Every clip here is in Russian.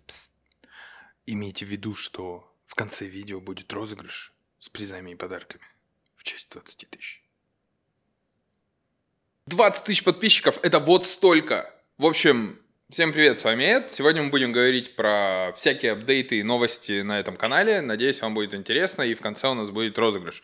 пс-пс. Имейте в виду, что в конце видео будет розыгрыш с призами и подарками в честь 20 тысяч. 20 тысяч подписчиков – это вот столько. В общем, всем привет, с вами Эд. Сегодня мы будем говорить про всякие апдейты и новости на этом канале. Надеюсь, вам будет интересно, и в конце у нас будет розыгрыш.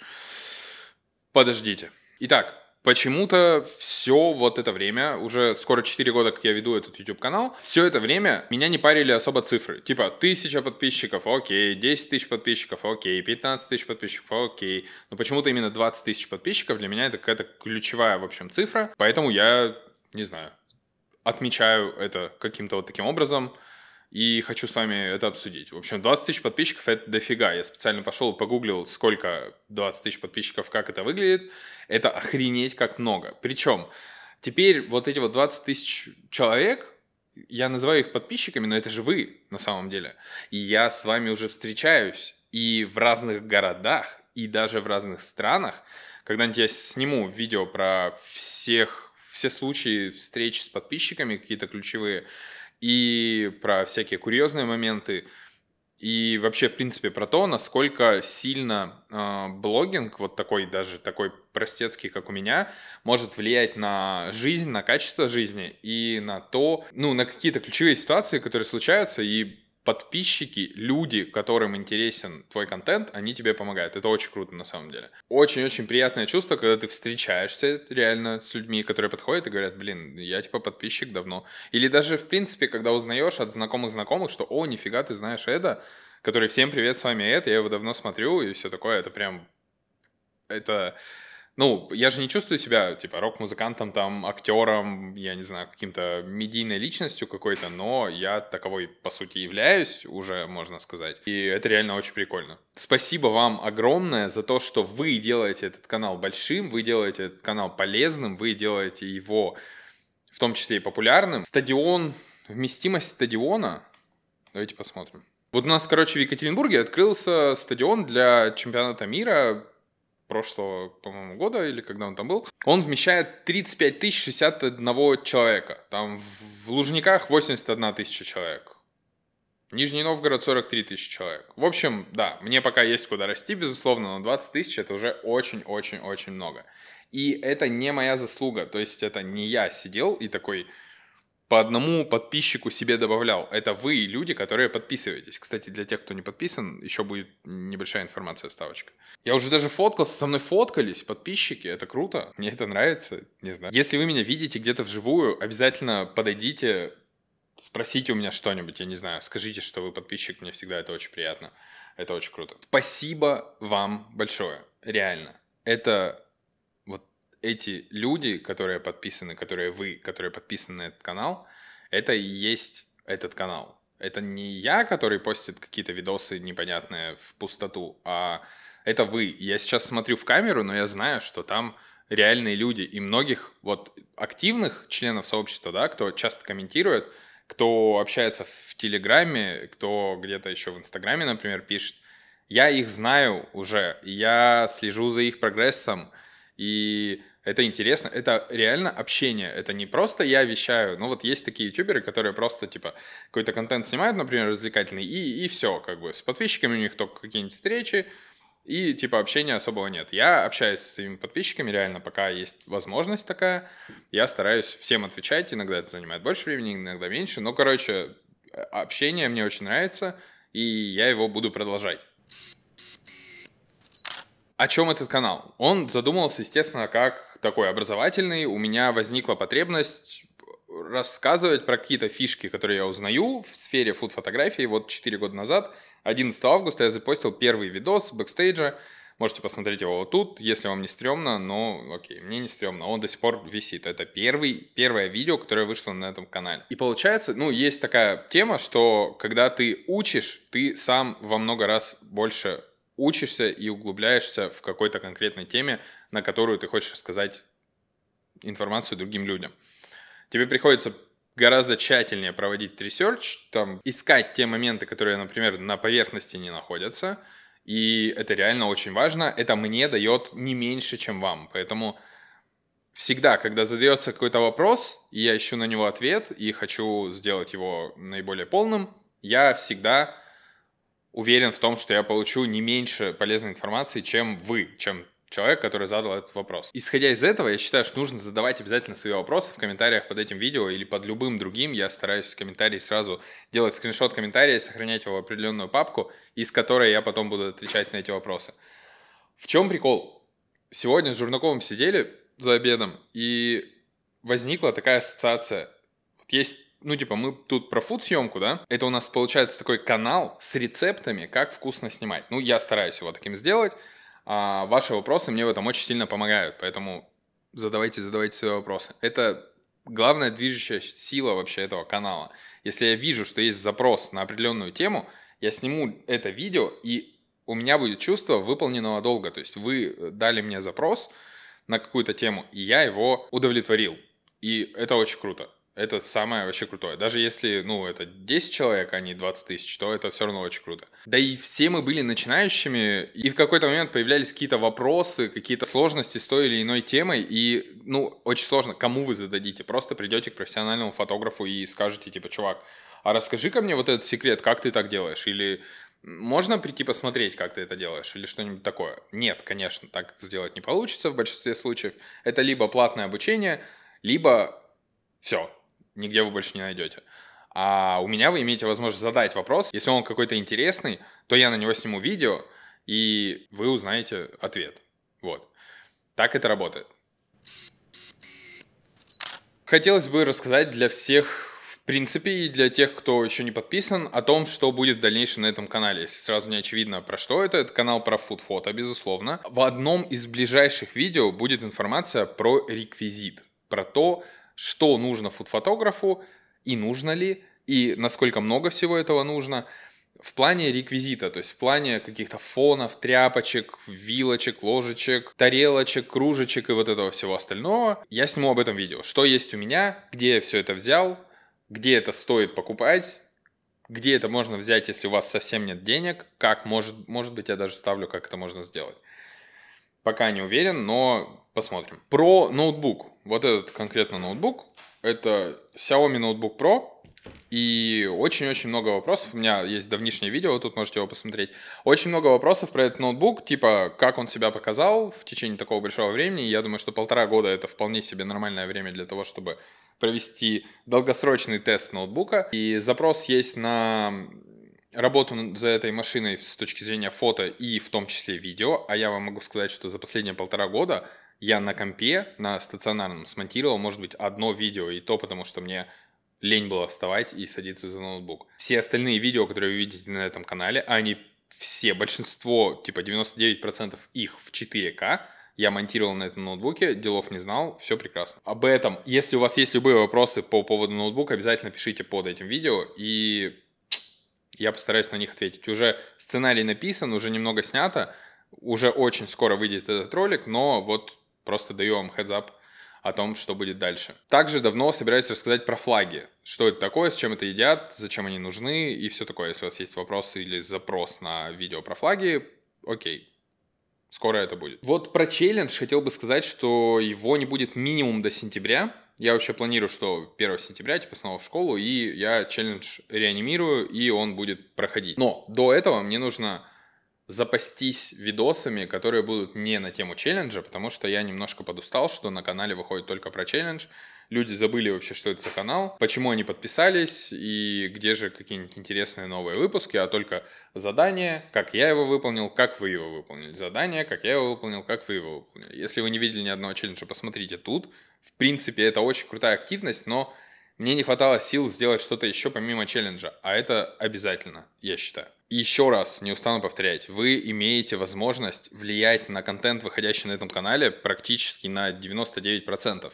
Подождите. Итак, Почему-то все вот это время, уже скоро 4 года, как я веду этот YouTube-канал, все это время меня не парили особо цифры. Типа, 1000 подписчиков, окей, 10 тысяч подписчиков, окей, 15 тысяч подписчиков, окей. Но почему-то именно 20 тысяч подписчиков для меня это какая-то ключевая, в общем, цифра. Поэтому я, не знаю, отмечаю это каким-то вот таким образом и хочу с вами это обсудить. В общем, 20 тысяч подписчиков — это дофига. Я специально пошел и погуглил, сколько 20 тысяч подписчиков, как это выглядит. Это охренеть как много. Причем теперь вот эти вот 20 тысяч человек, я называю их подписчиками, но это же вы на самом деле. И я с вами уже встречаюсь и в разных городах, и даже в разных странах. Когда-нибудь я сниму видео про всех все случаи встреч с подписчиками, какие-то ключевые и про всякие курьезные моменты, и вообще, в принципе, про то, насколько сильно э, блогинг, вот такой даже, такой простецкий, как у меня, может влиять на жизнь, на качество жизни и на то, ну, на какие-то ключевые ситуации, которые случаются, и подписчики, люди, которым интересен твой контент, они тебе помогают. Это очень круто на самом деле. Очень-очень приятное чувство, когда ты встречаешься реально с людьми, которые подходят и говорят, блин, я типа подписчик давно. Или даже, в принципе, когда узнаешь от знакомых-знакомых, что, о, нифига, ты знаешь это, который, всем привет, с вами это, я его давно смотрю, и все такое, это прям... Это ну, я же не чувствую себя, типа, рок-музыкантом, там, актером, я не знаю, каким-то медийной личностью какой-то, но я таковой, по сути, являюсь уже, можно сказать. И это реально очень прикольно. Спасибо вам огромное за то, что вы делаете этот канал большим, вы делаете этот канал полезным, вы делаете его в том числе и популярным. Стадион, вместимость стадиона, давайте посмотрим. Вот у нас, короче, в Екатеринбурге открылся стадион для чемпионата мира прошлого, по-моему, года, или когда он там был, он вмещает 35 тысяч 61 человека. Там в Лужниках 81 тысяча человек. Нижний Новгород 43 тысячи человек. В общем, да, мне пока есть куда расти, безусловно, но 20 тысяч это уже очень-очень-очень много. И это не моя заслуга, то есть это не я сидел и такой, по одному подписчику себе добавлял. Это вы, люди, которые подписываетесь. Кстати, для тех, кто не подписан, еще будет небольшая информация, вставочка. Я уже даже фоткался, со мной фоткались подписчики, это круто, мне это нравится, не знаю. Если вы меня видите где-то вживую, обязательно подойдите, спросите у меня что-нибудь, я не знаю, скажите, что вы подписчик, мне всегда это очень приятно, это очень круто. Спасибо вам большое, реально. Это эти люди, которые подписаны, которые вы, которые подписаны на этот канал, это и есть этот канал. Это не я, который постит какие-то видосы непонятные в пустоту, а это вы. Я сейчас смотрю в камеру, но я знаю, что там реальные люди. И многих вот активных членов сообщества, да, кто часто комментирует, кто общается в Телеграме, кто где-то еще в Инстаграме, например, пишет, я их знаю уже, я слежу за их прогрессом, и это интересно, это реально общение, это не просто я вещаю, ну вот есть такие ютуберы, которые просто типа какой-то контент снимают, например, развлекательный, и, и все, как бы с подписчиками у них только какие-нибудь встречи, и типа общения особого нет. Я общаюсь с своими подписчиками, реально, пока есть возможность такая, я стараюсь всем отвечать, иногда это занимает больше времени, иногда меньше, но, короче, э, общение мне очень нравится, и я его буду продолжать. О чем этот канал? Он задумался, естественно, как такой образовательный. У меня возникла потребность рассказывать про какие-то фишки, которые я узнаю в сфере фуд-фотографии. Вот 4 года назад, 11 августа, я запостил первый видос бэкстейджа. Можете посмотреть его вот тут, если вам не стрёмно, но окей, мне не стрёмно. Он до сих пор висит. Это первый, первое видео, которое вышло на этом канале. И получается, ну, есть такая тема, что когда ты учишь, ты сам во много раз больше учишься и углубляешься в какой-то конкретной теме, на которую ты хочешь рассказать информацию другим людям. Тебе приходится гораздо тщательнее проводить ресерч, там, искать те моменты, которые, например, на поверхности не находятся, и это реально очень важно. Это мне дает не меньше, чем вам. Поэтому всегда, когда задается какой-то вопрос, и я ищу на него ответ, и хочу сделать его наиболее полным, я всегда уверен в том, что я получу не меньше полезной информации, чем вы, чем человек, который задал этот вопрос. Исходя из этого, я считаю, что нужно задавать обязательно свои вопросы в комментариях под этим видео или под любым другим. Я стараюсь в комментарии сразу делать скриншот комментария, и сохранять его в определенную папку, из которой я потом буду отвечать на эти вопросы. В чем прикол? Сегодня с Журнаковым сидели за обедом, и возникла такая ассоциация. Вот есть ну, типа, мы тут про фуд-съемку, да? Это у нас получается такой канал с рецептами, как вкусно снимать. Ну, я стараюсь его таким сделать. А ваши вопросы мне в этом очень сильно помогают, поэтому задавайте, задавайте свои вопросы. Это главная движущая сила вообще этого канала. Если я вижу, что есть запрос на определенную тему, я сниму это видео, и у меня будет чувство выполненного долга. То есть вы дали мне запрос на какую-то тему, и я его удовлетворил. И это очень круто. Это самое вообще крутое. Даже если, ну, это 10 человек, а не 20 тысяч, то это все равно очень круто. Да и все мы были начинающими, и в какой-то момент появлялись какие-то вопросы, какие-то сложности с той или иной темой, и, ну, очень сложно, кому вы зададите. Просто придете к профессиональному фотографу и скажете, типа, чувак, а расскажи ко мне вот этот секрет, как ты так делаешь, или можно прийти посмотреть, как ты это делаешь, или что-нибудь такое? Нет, конечно, так сделать не получится в большинстве случаев. Это либо платное обучение, либо все, нигде вы больше не найдете. А у меня вы имеете возможность задать вопрос. Если он какой-то интересный, то я на него сниму видео, и вы узнаете ответ. Вот. Так это работает. Хотелось бы рассказать для всех, в принципе, и для тех, кто еще не подписан, о том, что будет в дальнейшем на этом канале. Если сразу не очевидно, про что это, это канал про фуд-фото, безусловно. В одном из ближайших видео будет информация про реквизит, про то, что нужно фуд-фотографу и нужно ли, и насколько много всего этого нужно в плане реквизита, то есть в плане каких-то фонов, тряпочек, вилочек, ложечек, тарелочек, кружечек и вот этого всего остального, я сниму об этом видео. Что есть у меня, где я все это взял, где это стоит покупать, где это можно взять, если у вас совсем нет денег, как, может, может быть, я даже ставлю, как это можно сделать. Пока не уверен, но посмотрим. Про ноутбук. Вот этот конкретно ноутбук. Это Xiaomi Notebook Pro. И очень-очень много вопросов. У меня есть давнишнее видео, тут можете его посмотреть. Очень много вопросов про этот ноутбук, типа, как он себя показал в течение такого большого времени. Я думаю, что полтора года это вполне себе нормальное время для того, чтобы провести долгосрочный тест ноутбука. И запрос есть на работу за этой машиной с точки зрения фото и в том числе видео, а я вам могу сказать, что за последние полтора года я на компе, на стационарном смонтировал, может быть, одно видео, и то потому, что мне лень было вставать и садиться за ноутбук. Все остальные видео, которые вы видите на этом канале, они все, большинство, типа 99% их в 4К, я монтировал на этом ноутбуке, делов не знал, все прекрасно. Об этом, если у вас есть любые вопросы по поводу ноутбука, обязательно пишите под этим видео, и я постараюсь на них ответить. Уже сценарий написан, уже немного снято, уже очень скоро выйдет этот ролик, но вот просто даю вам heads up о том, что будет дальше. Также давно собираюсь рассказать про флаги. Что это такое, с чем это едят, зачем они нужны и все такое. Если у вас есть вопросы или запрос на видео про флаги, окей, скоро это будет. Вот про челлендж хотел бы сказать, что его не будет минимум до сентября, я вообще планирую, что 1 сентября типа снова в школу, и я челлендж реанимирую, и он будет проходить. Но до этого мне нужно запастись видосами, которые будут не на тему челленджа, потому что я немножко подустал, что на канале выходит только про челлендж. Люди забыли вообще, что это за канал, почему они подписались и где же какие-нибудь интересные новые выпуски, а только задание, как я его выполнил, как вы его выполнили, задание, как я его выполнил, как вы его выполнили. Если вы не видели ни одного челленджа, посмотрите тут, в принципе, это очень крутая активность, но мне не хватало сил сделать что-то еще помимо челленджа, а это обязательно, я считаю. И еще раз, не устану повторять, вы имеете возможность влиять на контент, выходящий на этом канале, практически на 99%.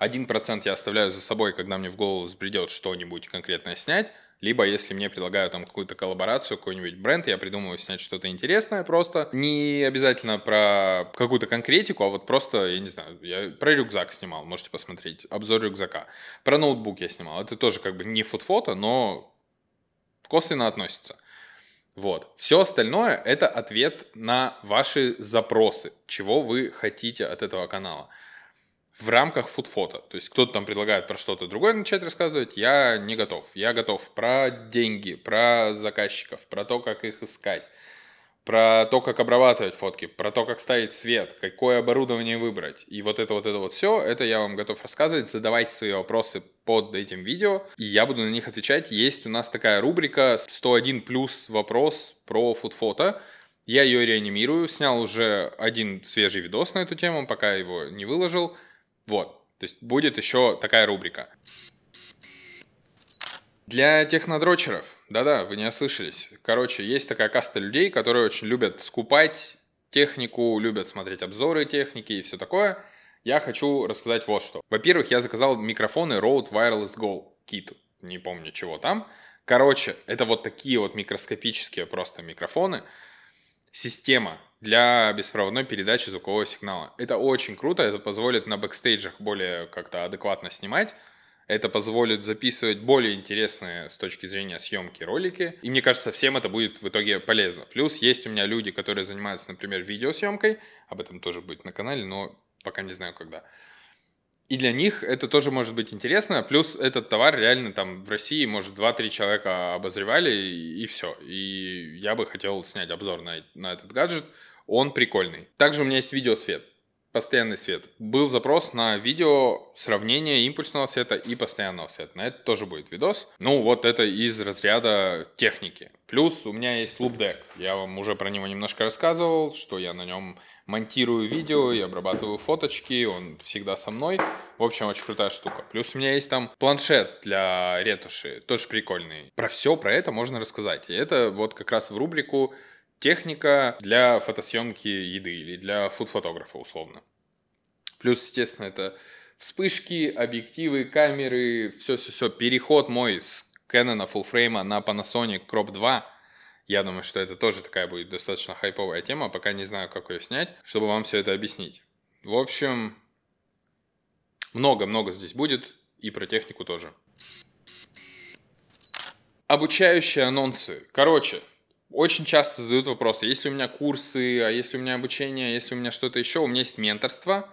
1% я оставляю за собой, когда мне в голову взбредет что-нибудь конкретное снять, либо если мне предлагают там какую-то коллаборацию, какой-нибудь бренд, я придумываю снять что-то интересное просто. Не обязательно про какую-то конкретику, а вот просто, я не знаю, я про рюкзак снимал, можете посмотреть, обзор рюкзака. Про ноутбук я снимал. Это тоже как бы не фуд-фото, но косвенно относится. Вот. Все остальное – это ответ на ваши запросы, чего вы хотите от этого канала в рамках фудфото. То есть кто-то там предлагает про что-то другое начать рассказывать, я не готов. Я готов про деньги, про заказчиков, про то, как их искать, про то, как обрабатывать фотки, про то, как ставить свет, какое оборудование выбрать. И вот это вот это вот все, это я вам готов рассказывать. Задавайте свои вопросы под этим видео, и я буду на них отвечать. Есть у нас такая рубрика 101 плюс вопрос про фудфото. Я ее реанимирую, снял уже один свежий видос на эту тему, пока его не выложил – вот. То есть будет еще такая рубрика. Для технодрочеров, да-да, вы не ослышались. Короче, есть такая каста людей, которые очень любят скупать технику, любят смотреть обзоры техники и все такое. Я хочу рассказать вот что. Во-первых, я заказал микрофоны Rode Wireless Go Kit, не помню чего там. Короче, это вот такие вот микроскопические просто микрофоны – система для беспроводной передачи звукового сигнала. Это очень круто, это позволит на бэкстейджах более как-то адекватно снимать, это позволит записывать более интересные с точки зрения съемки ролики. И мне кажется, всем это будет в итоге полезно. Плюс есть у меня люди, которые занимаются, например, видеосъемкой. Об этом тоже будет на канале, но пока не знаю когда. И для них это тоже может быть интересно. Плюс этот товар реально там в России, может, 2-3 человека обозревали, и, и все. И я бы хотел снять обзор на, на этот гаджет. Он прикольный. Также у меня есть видеосвет. Постоянный свет. Был запрос на видео сравнение импульсного света и постоянного света. На это тоже будет видос. Ну, вот это из разряда техники. Плюс у меня есть лупдек. Я вам уже про него немножко рассказывал, что я на нем монтирую видео и обрабатываю фоточки, он всегда со мной. В общем, очень крутая штука. Плюс у меня есть там планшет для ретуши, тоже прикольный. Про все про это можно рассказать. И это вот как раз в рубрику техника для фотосъемки еды или для фуд-фотографа условно. Плюс, естественно, это вспышки, объективы, камеры, все-все-все. Переход мой с Canon Full фуллфрейма на Panasonic Crop 2 я думаю, что это тоже такая будет достаточно хайповая тема, пока не знаю, как ее снять, чтобы вам все это объяснить. В общем, много-много здесь будет, и про технику тоже. Обучающие анонсы. Короче, очень часто задают вопросы, есть ли у меня курсы, а если у меня обучение, а если у меня что-то еще, у меня есть менторство,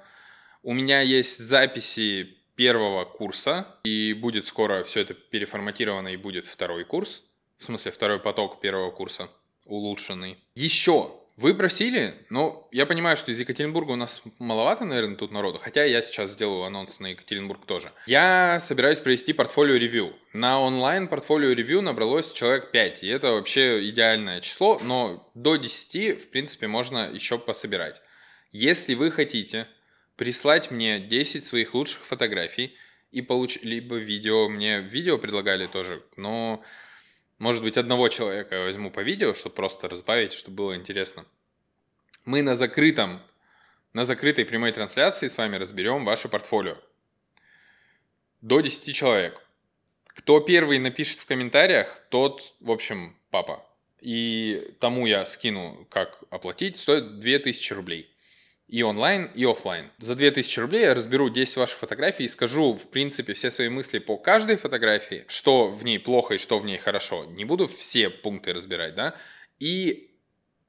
у меня есть записи первого курса, и будет скоро все это переформатировано, и будет второй курс. В смысле, второй поток первого курса улучшенный. Еще вы просили, но я понимаю, что из Екатеринбурга у нас маловато, наверное, тут народу, хотя я сейчас сделаю анонс на Екатеринбург тоже. Я собираюсь провести портфолио-ревью. На онлайн портфолио-ревью набралось человек 5, и это вообще идеальное число, но до 10, в принципе, можно еще пособирать. Если вы хотите прислать мне 10 своих лучших фотографий и получить, либо видео, мне видео предлагали тоже, но может быть, одного человека возьму по видео, чтобы просто разбавить, чтобы было интересно. Мы на закрытом, на закрытой прямой трансляции с вами разберем ваше портфолио. До 10 человек. Кто первый напишет в комментариях, тот, в общем, папа. И тому я скину, как оплатить, стоит 2000 рублей и онлайн, и офлайн. За 2000 рублей я разберу 10 ваших фотографий и скажу, в принципе, все свои мысли по каждой фотографии, что в ней плохо и что в ней хорошо. Не буду все пункты разбирать, да? И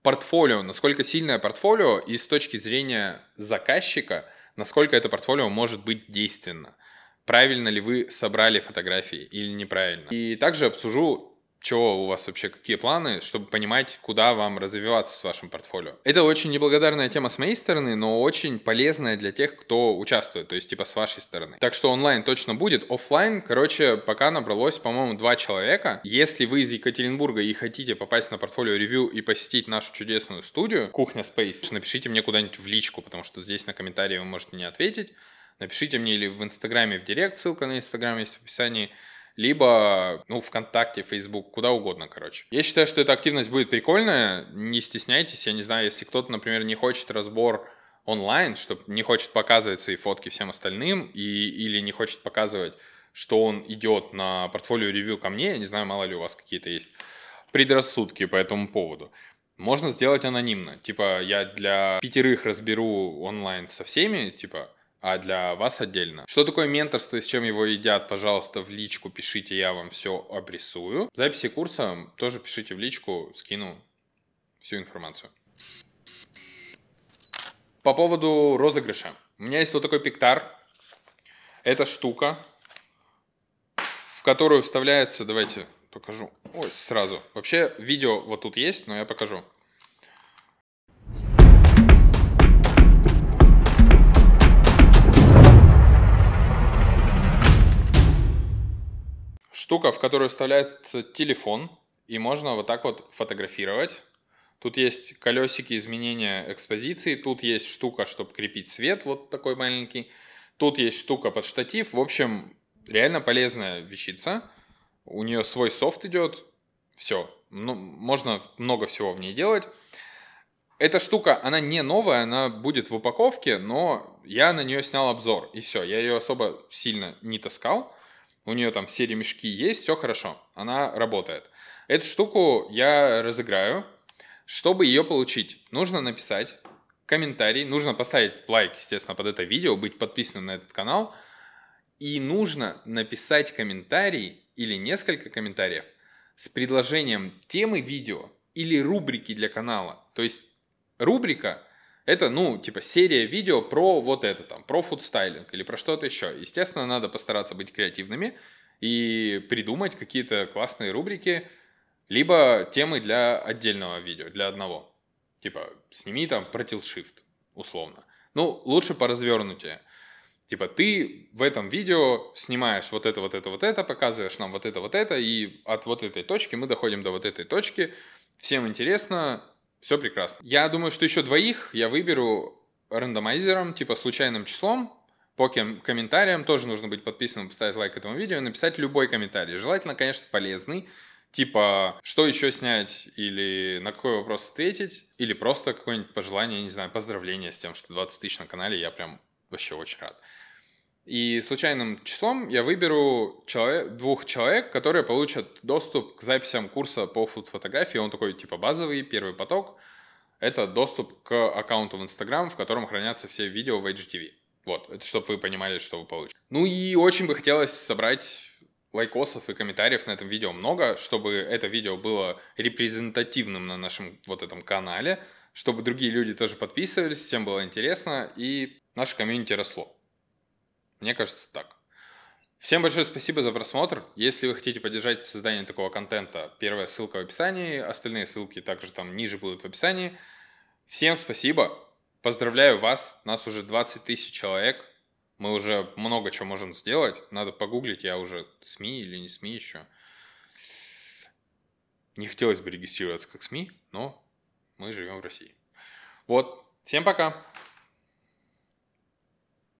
портфолио, насколько сильное портфолио и с точки зрения заказчика, насколько это портфолио может быть действенно. Правильно ли вы собрали фотографии или неправильно. И также обсужу чего у вас вообще, какие планы, чтобы понимать, куда вам развиваться с вашим портфолио. Это очень неблагодарная тема с моей стороны, но очень полезная для тех, кто участвует, то есть типа с вашей стороны. Так что онлайн точно будет, офлайн, короче, пока набралось, по-моему, два человека. Если вы из Екатеринбурга и хотите попасть на портфолио ревью и посетить нашу чудесную студию, Кухня Space, напишите мне куда-нибудь в личку, потому что здесь на комментарии вы можете не ответить. Напишите мне или в Инстаграме в Директ, ссылка на Инстаграм есть в описании, либо, ну, ВКонтакте, Facebook, куда угодно, короче. Я считаю, что эта активность будет прикольная, не стесняйтесь, я не знаю, если кто-то, например, не хочет разбор онлайн, чтобы не хочет показывать свои фотки всем остальным, и, или не хочет показывать, что он идет на портфолио ревью ко мне, я не знаю, мало ли у вас какие-то есть предрассудки по этому поводу. Можно сделать анонимно. Типа, я для пятерых разберу онлайн со всеми, типа, а для вас отдельно. Что такое менторство и с чем его едят, пожалуйста, в личку пишите, я вам все обрисую. В записи курса тоже пишите в личку, скину всю информацию. По поводу розыгрыша. У меня есть вот такой пиктар. Это штука, в которую вставляется, давайте покажу. Ой, сразу. Вообще видео вот тут есть, но я покажу. штука, в которую вставляется телефон, и можно вот так вот фотографировать. Тут есть колесики изменения экспозиции, тут есть штука, чтобы крепить свет, вот такой маленький. Тут есть штука под штатив. В общем, реально полезная вещица. У нее свой софт идет. Все. Ну, можно много всего в ней делать. Эта штука, она не новая, она будет в упаковке, но я на нее снял обзор, и все. Я ее особо сильно не таскал у нее там все ремешки есть, все хорошо, она работает. Эту штуку я разыграю. Чтобы ее получить, нужно написать комментарий, нужно поставить лайк, естественно, под это видео, быть подписанным на этот канал, и нужно написать комментарий или несколько комментариев с предложением темы видео или рубрики для канала. То есть рубрика это, ну, типа, серия видео про вот это там, про фудстайлинг или про что-то еще. Естественно, надо постараться быть креативными и придумать какие-то классные рубрики, либо темы для отдельного видео, для одного. Типа, сними там про тилшифт, условно. Ну, лучше по развернутию. Типа, ты в этом видео снимаешь вот это, вот это, вот это, показываешь нам вот это, вот это, и от вот этой точки мы доходим до вот этой точки. Всем интересно, все прекрасно. Я думаю, что еще двоих я выберу рандомайзером, типа случайным числом, по комментариям тоже нужно быть подписанным, поставить лайк этому видео, написать любой комментарий. Желательно, конечно, полезный, типа что еще снять или на какой вопрос ответить, или просто какое-нибудь пожелание, не знаю, поздравление с тем, что 20 тысяч на канале, я прям вообще очень рад. И случайным числом я выберу человек, двух человек, которые получат доступ к записям курса по фотографии. Он такой типа базовый, первый поток. Это доступ к аккаунту в Instagram, в котором хранятся все видео в HGTV. Вот, это чтобы вы понимали, что вы получите. Ну и очень бы хотелось собрать лайкосов и комментариев на этом видео много, чтобы это видео было репрезентативным на нашем вот этом канале, чтобы другие люди тоже подписывались, всем было интересно и наше комьюнити росло. Мне кажется так. Всем большое спасибо за просмотр. Если вы хотите поддержать создание такого контента, первая ссылка в описании, остальные ссылки также там ниже будут в описании. Всем спасибо. Поздравляю вас. Нас уже 20 тысяч человек. Мы уже много чего можем сделать. Надо погуглить, я уже СМИ или не СМИ еще. Не хотелось бы регистрироваться как СМИ, но мы живем в России. Вот. Всем пока.